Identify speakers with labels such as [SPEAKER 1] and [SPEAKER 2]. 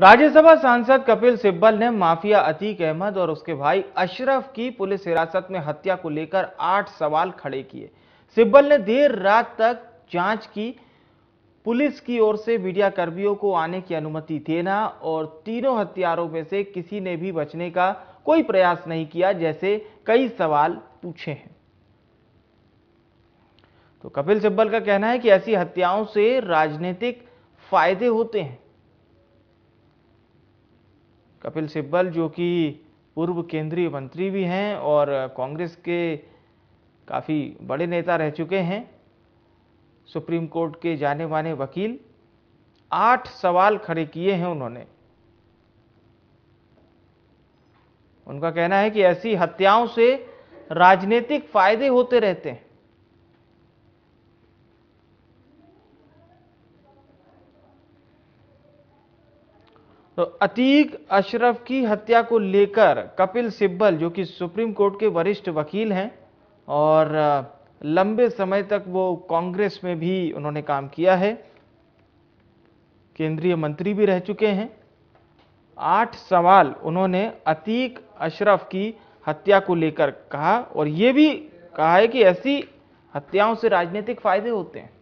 [SPEAKER 1] राज्यसभा सांसद कपिल सिब्बल ने माफिया अतीक अहमद और उसके भाई अशरफ की पुलिस हिरासत में हत्या को लेकर आठ सवाल खड़े किए सिब्बल ने देर रात तक जांच की पुलिस की ओर से मीडिया कर्मियों को आने की अनुमति देना और तीनों हत्यारों में से किसी ने भी बचने का कोई प्रयास नहीं किया जैसे कई सवाल पूछे हैं तो कपिल सिब्बल का कहना है कि ऐसी हत्याओं से राजनीतिक फायदे होते हैं कपिल सिब्बल जो कि पूर्व केंद्रीय मंत्री भी हैं और कांग्रेस के काफ़ी बड़े नेता रह चुके हैं सुप्रीम कोर्ट के जाने माने वकील आठ सवाल खड़े किए हैं उन्होंने उनका कहना है कि ऐसी हत्याओं से राजनीतिक फायदे होते रहते हैं तो अतीक अशरफ की हत्या को लेकर कपिल सिब्बल जो कि सुप्रीम कोर्ट के वरिष्ठ वकील हैं और लंबे समय तक वो कांग्रेस में भी उन्होंने काम किया है केंद्रीय मंत्री भी रह चुके हैं आठ सवाल उन्होंने अतीक अशरफ की हत्या को लेकर कहा और ये भी कहा है कि ऐसी हत्याओं से राजनीतिक फायदे होते हैं